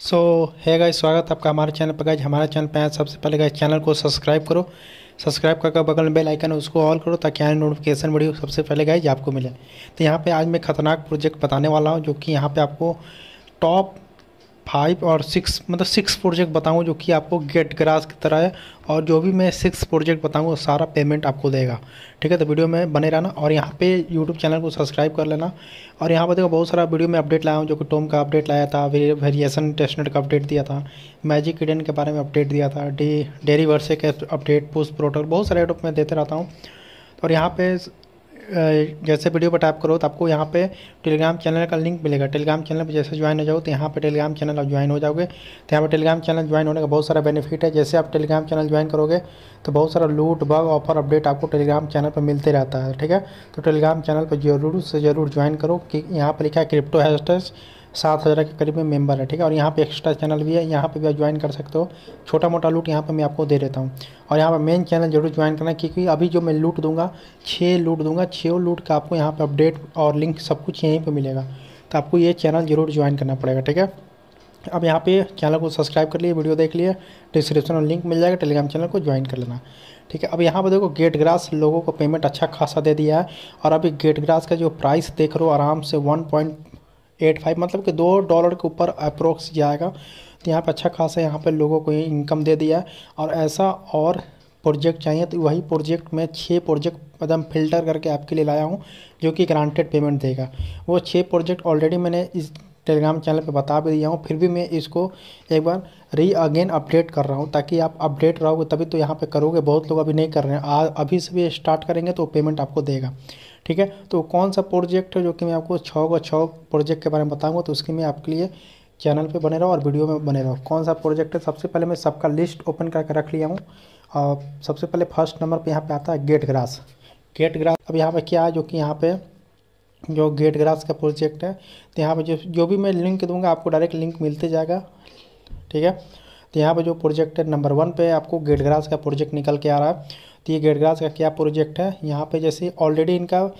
सो है गाइस स्वागत आपका हमारे चैनल पर गाइज हमारे चैनल पर आए सबसे पहले गाइज चैनल को सब्सक्राइब करो सब्सक्राइब करके बगल में बेल आइकन उसको ऑल करो ताकि आने नोटिफिकेशन वीडियो सबसे पहले गाइज आपको मिले तो यहाँ पे आज मैं खतरनाक प्रोजेक्ट बताने वाला हूँ जो कि यहाँ पे आपको टॉप फाइव और सिक्स मतलब सिक्स प्रोजेक्ट बताऊँ जो कि आपको गेट ग्रास की तरह है और जो भी मैं सिक्स प्रोजेक्ट बताऊँ सारा पेमेंट आपको देगा ठीक है तो वीडियो में बने रहना और यहाँ पे यूट्यूब चैनल को सब्सक्राइब कर लेना और यहाँ पर देखो बहुत सारा वीडियो में अपडेट लाया हूँ जो कि टोम का अपडेट लाया था वेरिएसन टेस्टनेट का अपडेट दिया था मैजिक इडन के बारे में अपडेट दिया था डी डेरी वर्से के अपडेट पोस्ट प्रोटोकॉल बहुत सारे अपडेट मैं देते रहता हूँ और यहाँ पे जैसे वीडियो पर टाइप करो तो आपको यहाँ पे टेलीग्राम चैनल का लिंक मिलेगा टेलीग्राम चैनल पर जैसे ज्वाइन हो जाओ तो यहाँ पे टेलीग्राम चैनल आप ज्वाइन हो जाओगे तो यहाँ पे टेलीग्राम चैनल ज्वाइन होने का बहुत सारा बेनिफिट है जैसे आप टेलीग्राम चैनल ज्वाइन करोगे तो बहुत सारा लूट बग ऑफर अपडेट आपको टेलीग्राम चैनल पर मिलते रहता है ठीक है तो टेलीग्राम चैनल पर जरूर से ज़रूर ज्वाइन करो कि यहाँ पर लिखा है क्रिप्टो हैस्टर्स सात हज़ार के करीब में मेंबर है ठीक है और यहाँ पे एक्स्ट्रा चैनल भी है यहाँ पे भी आप ज्वाइन कर सकते हो छोटा मोटा लूट यहाँ पे मैं आपको दे देता हूँ और यहाँ पे मेन चैनल जरूर ज्वाइन करना क्योंकि अभी जो मैं लूट दूंगा छः लूट दूंगा छः लूट का आपको यहाँ पर अपडेट और लिंक सब कुछ यहीं पर मिलेगा तो आपको ये चैनल जरूर ज्वाइन करना पड़ेगा ठीक है अब यहाँ पे चैनल को सब्सक्राइब कर लिए वीडियो देख लिए डिस्क्रिप्शन में लिंक मिल जाएगा टेलीग्राम चैनल को ज्वाइन कर लेना ठीक है अब यहाँ पर देखो गेट ग्रास लोगों को पेमेंट अच्छा खासा दे दिया है और अभी गेट ग्रास का जो प्राइस देख रहे हो आराम से वन पॉइंट एट फाइव मतलब कि दो डॉलर के ऊपर अप्रोक्स जाएगा तो यहाँ पे अच्छा खासा यहाँ पे लोगों को इनकम दे दिया है और ऐसा और प्रोजेक्ट चाहिए तो वही प्रोजेक्ट मैं छः प्रोजेक्ट एकदम मतलब फिल्टर करके आपके लिए लाया हूँ जो कि ग्रांटेड पेमेंट देगा वो छः प्रोजेक्ट ऑलरेडी मैंने इस टेलीग्राम चैनल पे बता भी दिया हूँ फिर भी मैं इसको एक बार री अगेन अपडेट कर रहा हूँ ताकि आप अपडेट रहोगे तभी तो यहाँ पे करोगे बहुत लोग अभी नहीं कर रहे हैं आ, अभी से भी स्टार्ट करेंगे तो पेमेंट आपको देगा ठीक है तो कौन सा प्रोजेक्ट है जो कि मैं आपको छः का छः प्रोजेक्ट के बारे में बताऊंगा तो उसके मैं आपके लिए चैनल पे बने रहो और वीडियो में बने रहो कौन सा प्रोजेक्ट है सबसे पहले मैं सबका लिस्ट ओपन करके रख लिया हूँ और सबसे पहले फर्स्ट नंबर पर यहाँ पे आता है गेट ग्रास गेट ग्रास अब यहाँ पे क्या है जो कि यहाँ पे जो गेट ग्रास का प्रोजेक्ट है तो यहाँ पर जो जो भी मैं लिंक दूंगा आपको डायरेक्ट लिंक मिलते जाएगा ठीक है तो यहाँ पर जो प्रोजेक्ट है नंबर वन पे आपको गेट ग्रास का प्रोजेक्ट निकल के आ रहा है तो ये गेट ग्रास का क्या प्रोजेक्ट है यहाँ पे जैसे ऑलरेडी इनका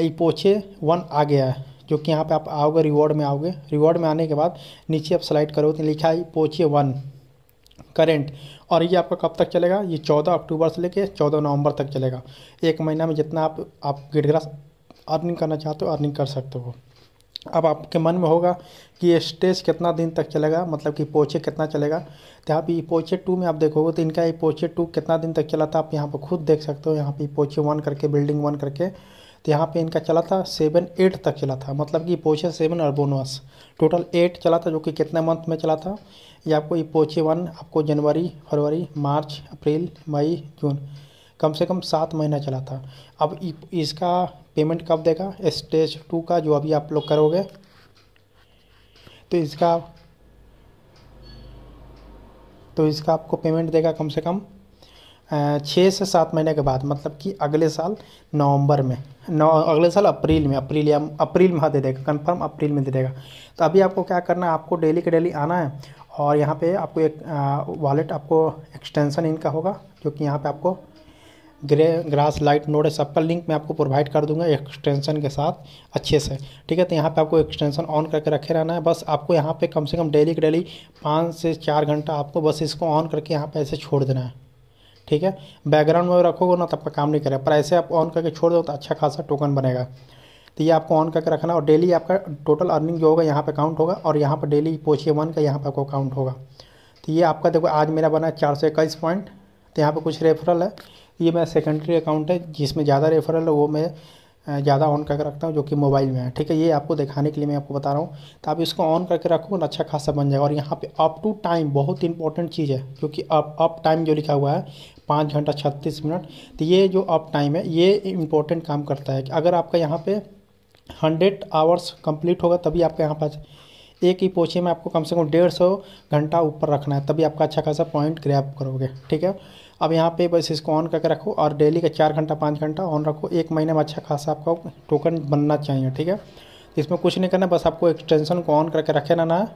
इपोचे वन आ गया है जो कि यहाँ पे आप आओगे रिवॉर्ड में आओगे रिवॉर्ड में आने के बाद नीचे आप स्लाइड करोगे तो लिखा है इपोचे वन करेंट और ये आपका कब तक चलेगा ये चौदह अक्टूबर से लेके चौदह नवंबर तक चलेगा एक महीना में जितना आप आप गेट ग्रास अर्निंग करना चाहते हो अर्निंग कर सकते हो अब आपके मन में होगा कि ये स्टेज कितना दिन तक चलेगा मतलब कि पोचे कितना चलेगा तो यहाँ पर पोचे टू में आप देखोगे तो इनका ये पोचे टू कितना दिन तक चला था आप यहाँ पर खुद देख सकते हो यहाँ पर पोचे वन करके बिल्डिंग वन करके तो यहाँ पे इनका चला था सेवन एट तक चला था मतलब कि पोचे सेवन और बोनस टोटल एट चला था जो कि कितने मंथ में चला था ये आपको ये पोचे वन आपको जनवरी फरवरी मार्च अप्रैल मई जून कम से कम सात महीना चला था अब इसका पेमेंट कब देगा स्टेज टू का जो अभी आप लोग करोगे तो इसका तो इसका आपको पेमेंट देगा कम से कम छः से सात महीने के बाद मतलब कि अगले साल नवंबर में नौ अगले साल अप्रैल में अप्रैल या अप्रैल में हाँ दे देगा कंफर्म अप्रैल में दे देगा तो अभी आपको क्या करना है आपको डेली के डेली आना है और यहाँ पे आपको एक वॉलेट आपको एक्सटेंशन इनका होगा जो कि यहाँ पे आपको ग्रे ग्रास लाइट नोड है सबका लिंक मैं आपको प्रोवाइड कर दूंगा एक्सटेंशन के साथ अच्छे से ठीक है तो यहाँ पे आपको एक्सटेंशन ऑन करके रखे रहना है बस आपको यहाँ पे कम से कम डेली के डेली पाँच से चार घंटा आपको बस इसको ऑन करके यहाँ पे ऐसे छोड़ देना है ठीक है बैकग्राउंड में रखोगे ना तो आपका काम नहीं करेगा पर ऐसे आप ऑन करके छोड़ दो तो अच्छा खासा टोकन बनेगा तो ये आपको ऑन करके रखना और डेली आपका टोटल अर्निंग जो होगा यहाँ पर काउंट होगा और यहाँ पर डेली पोछिए वन का यहाँ पर आपको काउंट होगा तो ये आपका देखो आज मेरा बना है चार सौ इक्कीस पॉइंट तो यहाँ पर कुछ रेफरल है ये मेरा सेकेंडरी अकाउंट है जिसमें ज़्यादा रेफरल है वो मैं ज़्यादा ऑन करके रखता हूँ जो कि मोबाइल में है ठीक है ये आपको दिखाने के लिए मैं आपको बता रहा हूँ तो आप इसको ऑन करके रखो ना तो अच्छा खासा बन जाएगा और यहाँ पे अप टू टाइम बहुत इंपॉर्टेंट चीज़ है क्योंकि अप अप टाइम जो लिखा हुआ है पाँच घंटा छत्तीस मिनट तो ये जो अप टाइम है ये इंपॉर्टेंट काम करता है अगर आपका यहाँ पर हंड्रेड आवर्स कम्प्लीट होगा तभी आपके यहाँ पास एक ही पोछे में आपको कम से कम डेढ़ सौ घंटा ऊपर रखना है तभी आपका अच्छा खासा पॉइंट ग्रैप करोगे ठीक है अब यहाँ पे बस इसको ऑन करके रखो और डेली का चार घंटा पाँच घंटा ऑन रखो एक महीने में अच्छा खासा आपका टोकन बनना चाहिए ठीक है इसमें कुछ नहीं करना बस आपको एक्सटेंशन को ऑन करके रखे ना ना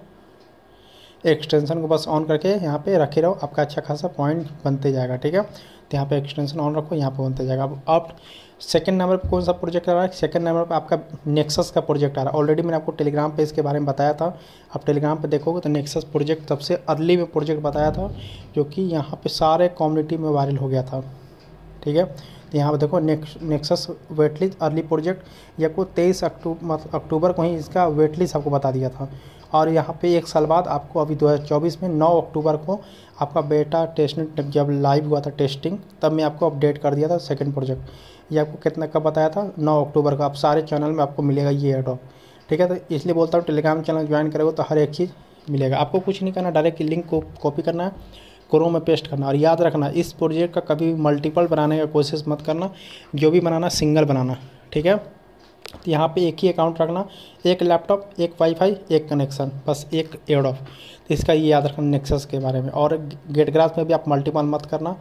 एक्सटेंशन को बस ऑन करके यहाँ पे रखे रहो आपका अच्छा खासा पॉइंट बनते जाएगा ठीक है तो यहाँ पे एक्सटेंशन ऑन रखो यहाँ पे बनता जाएगा अब आप सेकंड नंबर पे कौन सा प्रोजेक्ट आ रहा है सेकंड नंबर पे आपका नेक्सस का प्रोजेक्ट आ रहा है ऑलरेडी मैंने आपको टेलीग्राम पे इसके बारे में बताया था आप टेलीग्राम पे देखोगे तो नेक्सस प्रोजेक्ट सबसे अर्ली में प्रोजेक्ट बताया था जो कि यहाँ पर सारे कम्युनिटी में वायरल हो गया था ठीक है तो यहाँ पर देखो नेक्स नेक्सस वेट अर्ली प्रोजेक्ट या को तेईस अक्टूबर अक्टूबर को ही इसका वेट आपको बता दिया था और यहाँ पे एक साल बाद आपको अभी 2024 में 9 अक्टूबर को आपका बेटा टेस्ट जब लाइव हुआ था टेस्टिंग तब मैं आपको अपडेट कर दिया था सेकंड प्रोजेक्ट ये आपको कितना कब बताया था नौ अक्टूबर का आप सारे चैनल में आपको मिलेगा ये एडॉप ठीक है तो इसलिए बोलता हूँ टेलीग्राम चैनल ज्वाइन करेगा तो हर एक चीज़ मिलेगा आपको कुछ नहीं करना डायरेक्ट लिंक को कॉपी करना है क्रोम में पेस्ट करना और याद रखना इस प्रोजेक्ट का कभी मल्टीपल बनाने का कोशिश मत करना जो भी बनाना सिंगल बनाना ठीक है तो यहाँ पे एक ही अकाउंट रखना एक लैपटॉप एक वाईफाई एक कनेक्शन बस एक एड ऑफ तो इसका ये याद रखना नेक्सस के बारे में और गेट ग्रास में भी आप मल्टीपल मत करना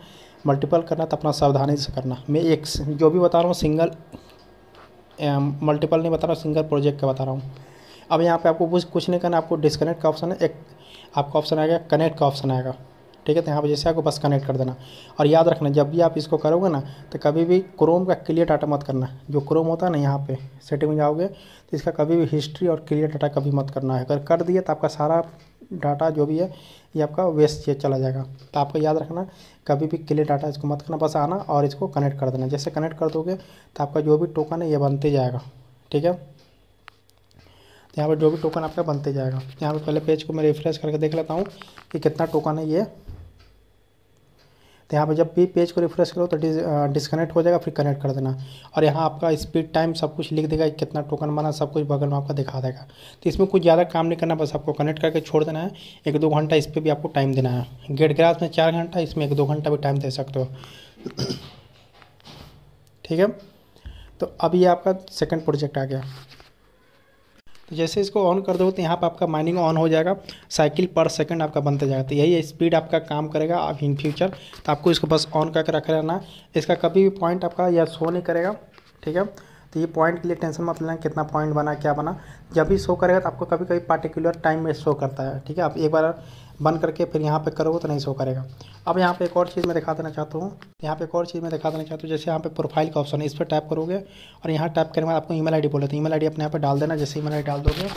मल्टीपल करना तो अपना सावधानी से करना मैं एक जो भी बता रहा हूँ सिंगल मल्टीपल नहीं बता रहा हूँ सिंगल प्रोजेक्ट का बता रहा हूँ अब यहाँ पे आपको कुछ कुछ नहीं करना आपको डिसकनेक्ट का ऑप्शन है एक आपका ऑप्शन आएगा कनेक्ट का ऑप्शन आएगा ठीक है तो यहाँ पर जैसे आपको बस कनेक्ट कर देना और याद रखना जब भी आप इसको करोगे ना तो कभी भी क्रोम का क्लियर डाटा मत करना जो क्रोम होता है ना यहाँ पे सेटिंग में जाओगे तो इसका कभी भी हिस्ट्री और क्लियर डाटा कभी मत करना है अगर कर दिए तो आपका सारा डाटा जो भी है ये आपका वेस्ट चला जाएगा तो आपको याद रखना कभी भी क्लियर डाटा इसको मत करना बस आना और इसको कनेक्ट कर देना जैसे कनेक्ट कर दोगे तो आपका जो भी टोकन है ये बनते जाएगा ठीक है तो यहाँ पर जो भी टोकन आपका बनते जाएगा यहाँ पर पहले पेज को मैं रिफ्रेश करके देख लेता हूँ कि कितना टोकन है ये तो यहाँ पर जब भी पेज को रिफ्रेश करो तो डिसकनेक्ट हो जाएगा फिर कनेक्ट कर देना और यहाँ आपका स्पीड टाइम सब कुछ लिख देगा कितना टोकन बना सब कुछ बगल में आपका दिखा देगा तो इसमें कुछ ज़्यादा काम नहीं करना बस आपको कनेक्ट करके छोड़ देना है एक दो घंटा इस पर भी आपको टाइम देना है गेट ग्रास में चार घंटा इसमें एक दो घंटा भी टाइम दे सकते हो ठीक है तो अब ये आपका सेकेंड प्रोजेक्ट आ गया तो जैसे इसको ऑन कर दो तो यहाँ पर आपका माइनिंग ऑन हो जाएगा साइकिल पर सेकंड आपका बनता जाएगा तो यही स्पीड आपका काम करेगा आप इन फ्यूचर तो आपको इसको बस ऑन करके रख रहना इसका कभी भी पॉइंट आपका या शो नहीं करेगा ठीक है तो ये पॉइंट के लिए टेंशन मत लेना कितना पॉइंट बना क्या बना जब भी शो करेगा तो आपको कभी कभी पार्टिकुलर टाइम में शो करता है ठीक है आप एक बार बन करके फिर यहाँ पे करोगे तो नहीं शो करेगा अब यहाँ पे एक और चीज़ मैं दिखा देना चाहता हूँ यहाँ पे एक और चीज़ मैं दिखा देना चाहता हूँ जैसे यहाँ पे प्रोफाइल का ऑप्शन है इस पर टाइप करोगे और यहाँ टाइप करने के बाद आपको ईमेल आईडी बोले तो ईमेल आईडी अपने यहाँ पे डाल देना जैसे ईमेल आईडी डाल दोगे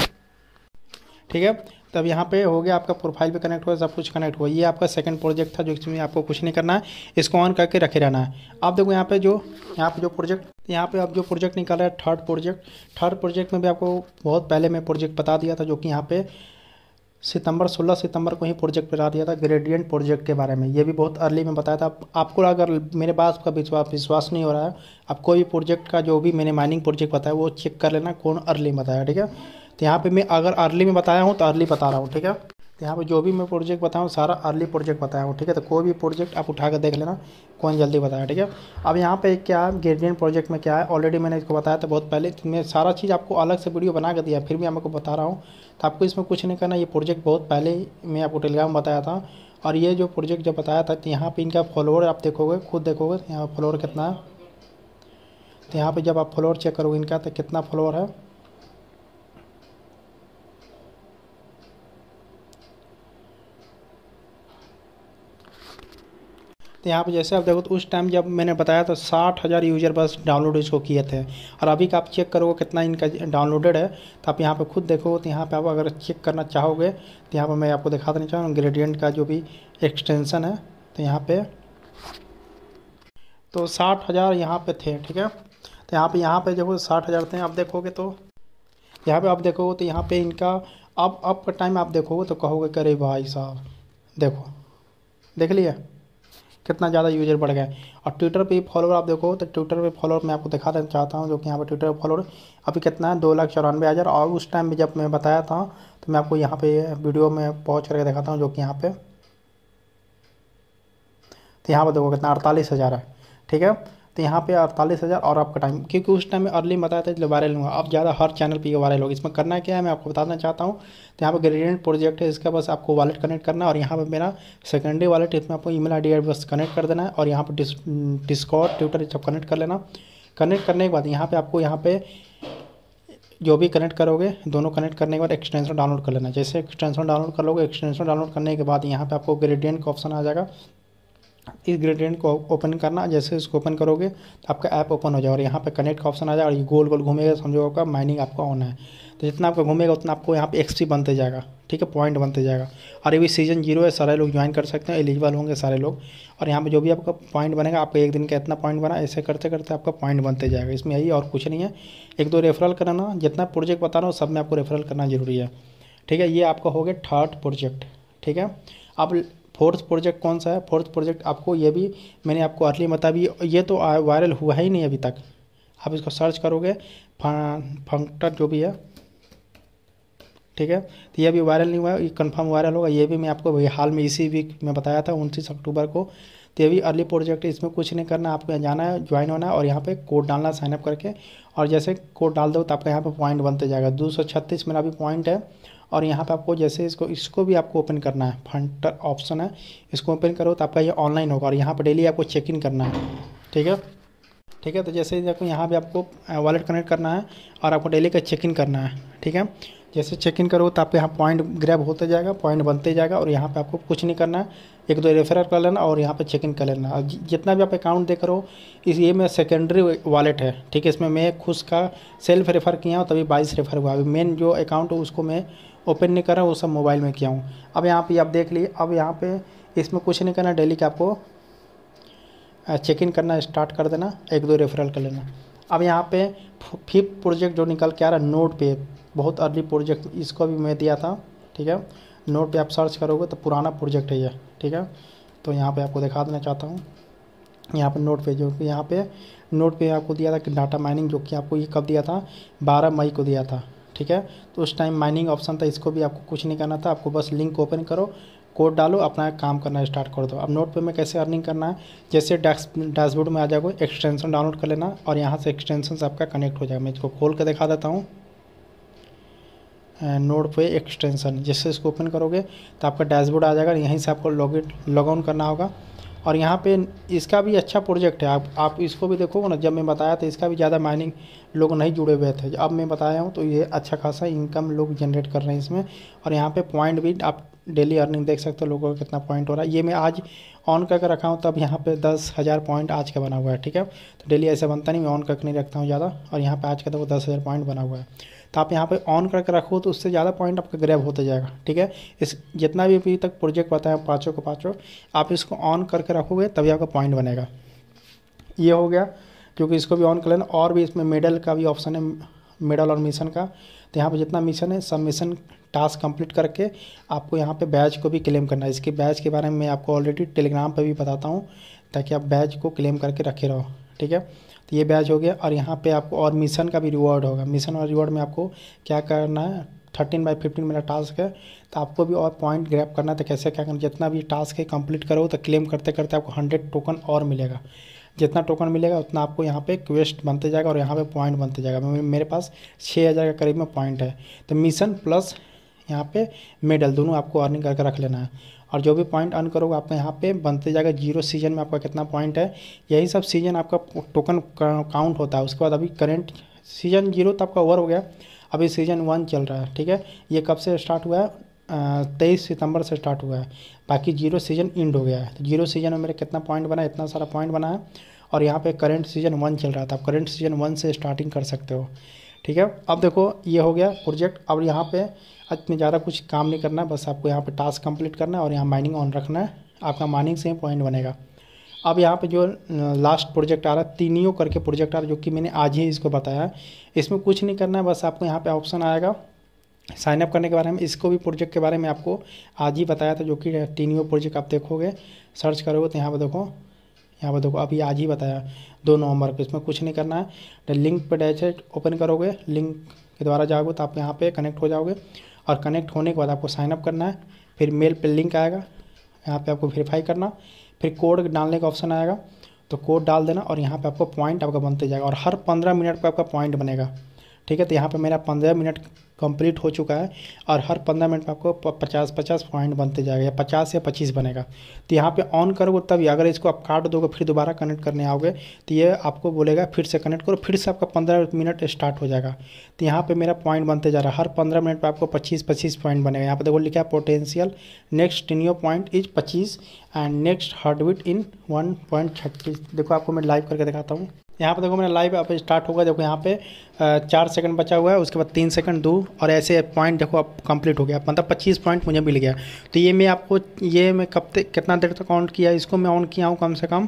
ठीक है तब यहाँ पे हो गया आपका प्रोफाइल भी कनेक्ट हुआ सब कुछ कनेक्ट हुआ ये आपका सेकंड प्रोजेक्ट था जो इसमें आपको कुछ नहीं करना है इसको ऑन करके रखे रहना है आप देखो यहाँ पे जो यहाँ पे जो प्रोजेक्ट यहाँ पे आप जो प्रोजेक्ट निकाला है थर्ड प्रोजेक्ट थर्ड प्रोजेक्ट में भी आपको बहुत पहले मैं प्रोजेक्ट बता दिया था जो कि यहाँ पे सितंबर 16 सितंबर को ही प्रोजेक्ट बता दिया था ग्रेडियंट प्रोजेक्ट के बारे में ये भी बहुत अर्ली में बताया था आपको अगर मेरे पास का विश्वास विश्वास नहीं हो रहा है आप कोई भी प्रोजेक्ट का जो भी मैंने माइनिंग प्रोजेक्ट बताया वो चेक कर लेना कौन अर्ली में बताया ठीक है तो यहाँ पे मैं अगर अर्ली में बताया हूँ तो अर्ली बता रहा हूँ ठीक है तो यहाँ पर जो भी मैं प्रोजेक्ट बताऊँ सारा अर्ली प्रोजेक्ट बताया हूँ ठीक है तो कोई भी प्रोजेक्ट आप उठा कर देख लेना कौन जल्दी बताया ठीक है अब यहाँ पे क्या है ग्रेडियंट प्रोजेक्ट में क्या है ऑलरेडी मैंने इसको बताया था बहुत पहले तो मैं सारा चीज़ आपको अलग से वीडियो बना कर दिया फिर भी मैं आपको बता रहा हूँ तो आपको इसमें कुछ नहीं करना ये प्रोजेक्ट बहुत पहले मैं आपको टेलीग्राम बताया था और ये जो प्रोजेक्ट जब बताया था तो यहाँ पर इनका फॉलोअर आप देखोगे खुद देखोगे तो यहाँ फॉलोअर कितना है तो यहाँ पर जब आप फॉलोअर चेक करोगे इनका तो कितना फॉलोअर है तो यहाँ पर जैसे आप देखो तो उस टाइम जब मैंने बताया तो साठ हज़ार यूजर बस डाउनलोड इसको किए थे और अभी का आप चेक करोगे कितना इनका डाउनलोडेड है तो आप यहाँ पे खुद देखो तो यहाँ पे आप अगर चेक करना चाहोगे तो यहाँ पर मैं आपको दिखा देना चाहूँगा ग्रेडियंट का जो भी एक्सटेंसन है तो यहाँ पर तो साठ हज़ार यहाँ पर थे ठीक है तो यहाँ पर यहाँ पर देखो साठ हज़ार थे आप देखोगे तो यहाँ पर आप देखोगे तो यहाँ पर इनका अब अब का टाइम आप देखोगे तो कहोगे करे भाई साहब देखो देख लिया कितना ज़्यादा यूजर बढ़ गए और ट्विटर पे फॉलोअर आप देखो तो ट्विटर पे फॉलोअर मैं आपको दिखा देना चाहता हूँ जो कि यहाँ पर ट्विटर फॉलोअर अभी कितना है दो लाख चौरानवे हज़ार और उस टाइम भी जब मैं बताया था तो मैं आपको यहाँ पे वीडियो में पहुँच करके दिखाता हूँ जो कि यहाँ पे तो यहाँ पर देखो कितना अड़तालीस हज़ार है ठीक है तो यहाँ पे अड़तालीस हज़ार और आपका टाइम क्योंकि उस टाइम में अर्ली बताया था इसलिए वायरल हुआ अब ज़्यादा हर चैनल पे ये वायरल होगा इसमें करना क्या है मैं आपको बताना चाहता हूँ तो यहाँ पर ग्रेडियंट प्रोजेक्ट है इसका बस आपको वॉलेट कनेक्ट करना है और यहाँ पर मेरा सेकेंडरी वॉलेट इसमें आपको ई मेल बस कनेक्ट कर देना है और यहाँ पर डिस्कॉट ट्विटर सब कनेक्ट कर लेना कनेक्ट करने के बाद यहाँ पर आपको यहाँ पर जो भी कनेक्ट करोगे दोनों कनेक्ट करने के बाद एक्सटेंशन डाउनलोड कर लेना जैसे एक्सटेंशन डाउनलोड कर लोगे एक्सटेंशन डाउनलोड करने के बाद यहाँ पे आपको ग्रेडियंट का ऑप्शन आ जाएगा इस ग्रेडियंट को ओपन करना जैसे इसको ओपन करोगे तो आपका ऐप ओपन हो जाए और यहाँ पे कनेक्ट का ऑप्शन आ जाए और ये गोल गोल घूमेगा समझो आपका माइनिंग आपका ऑन है तो जितना आपका घूमेगा उतना आपको यहाँ पे एक्सपी बनते जाएगा ठीक है पॉइंट बनते जाएगा और ये भी सीजन जीरो है सारे लोग ज्वाइन कर सकते हैं एलिजिबल होंगे सारे लोग और यहाँ पे जो भी आपका पॉइंट बनेगा आपका एक दिन का इतना पॉइंट बना ऐसे करते करते आपका पॉइंट बनते जाएगा इसमें यही और कुछ नहीं है एक दो रेफरल कराना जितना प्रोजेक्ट बता रहा हूँ सब में आपको रेफरल करना जरूरी है ठीक है ये आपका हो गया थर्ड प्रोजेक्ट ठीक है अब फोर्थ प्रोजेक्ट कौन सा है फोर्थ प्रोजेक्ट आपको ये भी मैंने आपको अर्ली बता भी ये तो वायरल हुआ ही नहीं अभी तक आप इसको सर्च करोगे फंक्टर जो भी है ठीक है तो ये भी वायरल नहीं हुआ ये कन्फर्म वायरल होगा ये भी मैं आपको हाल में इसी वीक में बताया था उनतीस अक्टूबर को तो ये भी अर्ली प्रोजेक्ट है इसमें कुछ नहीं करना आपको यहाँ जाना है ज्वाइन होना है और यहाँ पे कोड डालना साइनअप करके और जैसे कोड डाल दो तो आपका यहाँ पे पॉइंट बनते जाएगा दो सौ छत्तीस मेरा अभी पॉइंट है और यहाँ पे आपको जैसे इसको इसको भी आपको ओपन करना है फंड ऑप्शन है इसको ओपन करो तो आपका ये ऑनलाइन होगा और यहाँ पर डेली आपको चेक इन करना है ठीक है ठीक है तो जैसे देखो यहाँ पर आपको वॉलेट कनेक्ट करना है और आपको डेली का चेक इन करना है ठीक है जैसे चेक इन करो तो आपके यहाँ पॉइंट ग्रैब होते जाएगा पॉइंट बनते जाएगा और यहाँ पे आपको कुछ नहीं करना है एक दो रेफरल कर लेना और यहाँ पे चेक इन कर लेना और जितना भी आप अकाउंट देख रहे हो इस ये मेरा सेकेंडरी वॉलेट है ठीक है इसमें मैं खुद का सेल्फ रेफर किया हूँ तभी बाईस रेफर हुआ अभी मेन जो अकाउंट है उसको मैं ओपन नहीं करा वो सब मोबाइल में किया हूँ अब यहाँ पे आप देख लीजिए अब यहाँ पे इसमें कुछ नहीं करना डेली का आपको चेक इन करना स्टार्ट कर देना एक दो रेफरल कर लेना अब यहाँ पे फिफ्थ प्रोजेक्ट जो निकल के आ रहा है नोट पे बहुत अर्ली प्रोजेक्ट इसको भी मैं दिया था ठीक है नोट पे आप सर्च करोगे तो पुराना प्रोजेक्ट है ये ठीक है तो यहाँ पे आपको दिखा देना चाहता हूँ यहाँ पे नोट पे जो यहाँ पे नोट पे आपको दिया था कि डाटा माइनिंग जो कि आपको ये कब दिया था बारह मई को दिया था ठीक है तो उस टाइम माइनिंग ऑप्शन था इसको भी आपको कुछ नहीं करना था आपको बस लिंक ओपन करो कोड डालो अपना काम करना स्टार्ट कर दो अब नोट पे में कैसे अर्निंग करना है जैसे डैशबोर्ड में आ जाओ एक्सटेंशन डाउनलोड कर लेना और यहाँ से एक्सटेंशन आपका कनेक्ट हो जाएगा मैं इसको खोल कर दिखा देता हूँ नोट पे एक्सटेंशन जैसे इसको ओपन करोगे तो आपका डैशबोर्ड आ जाएगा यहीं से आपको लॉग इन लॉग आउन करना होगा और यहाँ पे इसका भी अच्छा प्रोजेक्ट है आप आप इसको भी देखोगे ना जब मैं बताया था इसका भी ज़्यादा माइनिंग लोग नहीं जुड़े हुए थे अब मैं बताया हूँ तो ये अच्छा खासा इनकम लोग जनरेट कर रहे हैं इसमें और यहाँ पे पॉइंट भी आप डेली अर्निंग देख सकते हो लोगों का कितना पॉइंट हो रहा है ये मैं आज ऑन करके रखा हूँ तब यहाँ पर दस हज़ार पॉइंट आज का बना हुआ है ठीक है तो डेली ऐसा बनता नहीं मैं ऑन करके नहीं रखता हूँ ज़्यादा और यहाँ पर आज का तो वो दस हज़ार पॉइंट बना हुआ है तो आप यहाँ पर ऑन करके रखो तो उससे ज़्यादा पॉइंट आपका ग्रैब होता जाएगा ठीक है इस जितना भी अभी तक प्रोजेक्ट बताया पाँचों को पाँचों आप इसको ऑन करके रखोगे तभी आपका पॉइंट बनेगा ये हो गया क्योंकि इसको भी ऑन कर लेना और भी इसमें मेडल का भी ऑप्शन है मेडल और मिशन का तो यहाँ पर जितना मिशन है सब मिशन टास्क कंप्लीट करके आपको यहाँ पे बैच को भी क्लेम करना है इसके बैच के बारे में मैं आपको ऑलरेडी टेलीग्राम पर भी बताता हूँ ताकि आप बैच को क्लेम करके रखे रहो ठीक है तो ये बैच हो गया और यहाँ पे आपको और मिशन का भी रिवॉर्ड होगा मिशन और रिवॉर्ड में आपको क्या करना है थर्टीन बाई फिफ्टीन मेरा टास्क है तो आपको भी और पॉइंट ग्रैप करना है तो कैसे क्या करना जितना भी टास्क है कंप्लीट करो तो क्लेम करते करते आपको हंड्रेड टोकन और मिलेगा जितना टोकन मिलेगा उतना आपको यहाँ पे क्वेस्ट बनते जाएगा और यहाँ पे पॉइंट बनते जाएगा मेरे पास छः हज़ार के करीब में पॉइंट है तो मिशन प्लस यहाँ पे मेडल दोनों आपको अर्निंग करके रख लेना है और जो भी पॉइंट अर्न करोगे आपको यहाँ पे बनते जाएगा जीरो सीजन में आपका कितना पॉइंट है यही सब सीजन आपका टोकन काउंट होता है उसके बाद अभी करेंट सीजन जीरो तो आपका ओवर हो गया अभी सीजन वन चल रहा है ठीक है ये कब से स्टार्ट हुआ है तेईस सितंबर से स्टार्ट हुआ है बाकी जीरो सीजन इंड हो गया है तो जीरो सीजन में मेरा कितना पॉइंट बना इतना सारा पॉइंट बना है और यहाँ पे करंट सीजन वन चल रहा था आप करंट सीजन वन से स्टार्टिंग कर सकते हो ठीक है अब देखो ये हो गया प्रोजेक्ट अब यहाँ पे इतने ज़्यादा कुछ काम नहीं करना है बस आपको यहाँ पे टास्क कंप्लीट करना है और यहाँ माइनिंग ऑन रखना है आपका माइनिंग से ही पॉइंट बनेगा अब यहाँ पे जो लास्ट प्रोजेक्ट आ रहा है तीनियों करके प्रोजेक्ट आ रहा है जो कि मैंने आज ही इसको बताया है इसमें कुछ नहीं करना है बस आपको यहाँ पर ऑप्शन आएगा साइनअप करने के बारे में इसको भी प्रोजेक्ट के बारे में आपको आज ही बताया था जो कि टीनियो प्रोजेक्ट आप देखोगे सर्च करोगे तो यहाँ पर देखो यहाँ पर देखो अभी आज ही बताया दो नवंबर को इसमें कुछ नहीं करना है तो लिंक पर डायरेक्ट ओपन करोगे लिंक के द्वारा जाओगे तो आप यहाँ पे कनेक्ट हो जाओगे और कनेक्ट होने के बाद आपको साइनअप करना है फिर मेल पर लिंक आएगा यहाँ पर आपको वेरीफाई करना फिर कोड डालने का ऑप्शन आएगा तो कोड डाल देना और यहाँ पर आपको पॉइंट आपका बनते जाएगा और हर पंद्रह मिनट पर आपका पॉइंट बनेगा ठीक है तो यहाँ पर मेरा पंद्रह मिनट कंप्लीट हो चुका है और हर पंद्रह मिनट में आपको पचास पचास पॉइंट बनते जाएगा या पचास या पच्चीस बनेगा तो यहाँ पे ऑन करोगे तब अगर इसको आप काट दोगे फिर दोबारा कनेक्ट करने आओगे तो ये आपको बोलेगा फिर से कनेक्ट करो फिर से आपका पंद्रह मिनट स्टार्ट हो जाएगा तो यहाँ पर मेरा पॉइंट बनते जा रहा है हर पंद्रह मिनट पर आपको पच्चीस पच्चीस पॉइंट बनेगा यहाँ पर देखो लिखा है पोटेंशियल नेक्स्ट टिनियो पॉइंट इज पच्चीस एंड नेक्स्ट हार्डविट इन वन पॉइंट छत्तीस देखो आपको मैं लाइव करके दिखाता हूँ यहाँ पर देखो मेरा लाइव अब स्टार्ट होगा देखो यहाँ पे चार सेकंड बचा हुआ है उसके बाद तीन सेकंड दो और ऐसे पॉइंट देखो अब कंप्लीट हो गया मतलब पच्चीस पॉइंट मुझे मिल गया तो ये मैं आपको ये मैं कब तक कितना देर तक ऑन किया इसको मैं ऑन किया हूँ कम से कम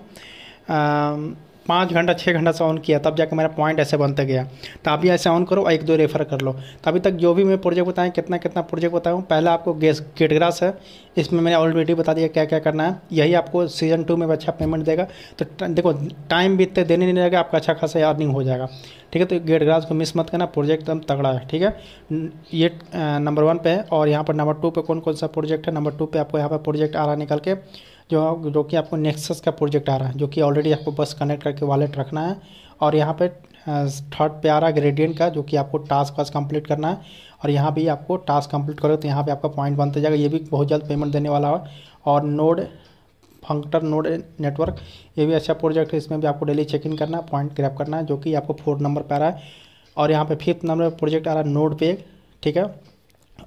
पाँच घंटा छः घंटा से ऑन किया तब जाकर मेरा पॉइंट ऐसे बनते गया तो अभी ऐसे ऑन करो एक दो रेफर कर लो तो अभी तक जो भी मैं प्रोजेक्ट बताएं कितना कितना प्रोजेक्ट बताऊँ पहला आपको गेस गेटग्रास है इसमें मैंने ऑलरेडी बता दिया क्या क्या करना है यही आपको सीजन टू में अच्छा पेमेंट देगा तो देखो टाइम बीतते देने नहीं लगेगा आपका अच्छा खासा अर्निंग हो जाएगा ठीक है तो गेट ग्रास को मिस मत करना प्रोजेक्ट एकदम तगड़ा है ठीक है ये नंबर वन पे है और यहाँ पर नंबर टू पर कौन कौन सा प्रोजेक्ट है नंबर टू पर आपको यहाँ पर प्रोजेक्ट आ रहा निकल के जो जो कि आपको नेक्सस का प्रोजेक्ट आ रहा है जो कि ऑलरेडी आपको बस कनेक्ट करके वॉलेट रखना है और यहाँ पे थर्ड पे आ रहा है ग्रेडियंट का जो कि आपको टास्क वास्क कंप्लीट करना है और यहाँ भी आपको टास्क कंप्लीट करो तो यहाँ पे आपका पॉइंट बनते जाएगा ये भी बहुत जल्द पेमेंट देने वाला है और नोड फंक्टर नोड नेटवर्क ये भी अच्छा प्रोजेक्ट है इसमें भी आपको डेली चेक इन करना है पॉइंट ग्रैप करना है जो कि आपको फोर्थ नंबर पर आ रहा है और यहाँ पर फिफ्थ नंबर प्रोजेक्ट आ रहा है नोड पे ठीक है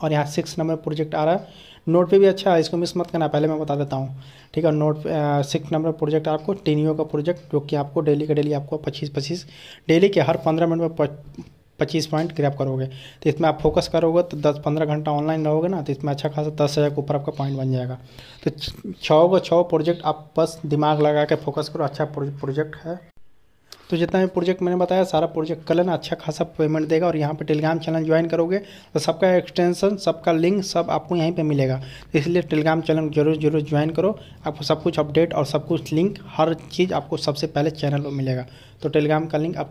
और यहाँ सिक्स नंबर प्रोजेक्ट आ रहा है नोट पे भी अच्छा है इसको मिस मत करना पहले मैं बता देता हूँ ठीक है नोट सिक्स नंबर प्रोजेक्ट आपको टेनियो का प्रोजेक्ट जो कि आपको डेली का डेली आपको पच्चीस पच्चीस डेली के हर पंद्रह मिनट में पच्चीस पॉइंट ग्रैप करोगे तो इसमें आप फोकस करोगे तो दस पंद्रह घंटा ऑनलाइन रहोगे ना तो इसमें अच्छा खासा दस हज़ार के ऊपर आपका पॉइंट बन जाएगा तो छः का छः प्रोजेक्ट आप बस दिमाग लगा के फोकस करो अच्छा प्रोजेक्ट है तो जितना भी प्रोजेक्ट मैंने बताया सारा प्रोजेक्ट कलन अच्छा खासा पेमेंट देगा और यहाँ पे टेलीग्राम चैनल ज्वाइन करोगे तो सबका एक्सटेंशन सबका लिंक सब आपको यहीं पे मिलेगा तो इसलिए टेलीग्राम चैनल जरूर जरूर ज्वाइन करो आपको सब कुछ अपडेट और सब कुछ लिंक हर चीज़ आपको सबसे पहले चैनल पर मिलेगा तो टेलीग्राम का लिंक आप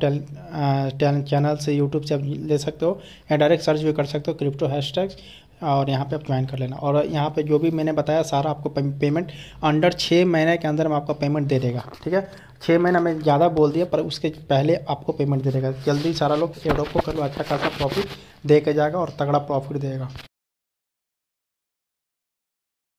चैनल से यूट्यूब से आप ले सकते हो या डायरेक्ट सर्च भी कर सकते हो क्रिप्टो हैशटैग्स और यहाँ पे आप ज्वाइन कर लेना और यहाँ पे जो भी मैंने बताया सारा आपको पेमेंट अंडर छः महीने के अंदर मैं आपका पेमेंट दे देगा ठीक है छः महीना में ज़्यादा बोल दिया पर उसके पहले आपको पेमेंट दे देगा जल्दी सारा लोग एडोप को करो अच्छा खासा प्रॉफिट दे के जाएगा और तगड़ा प्रॉफिट देगा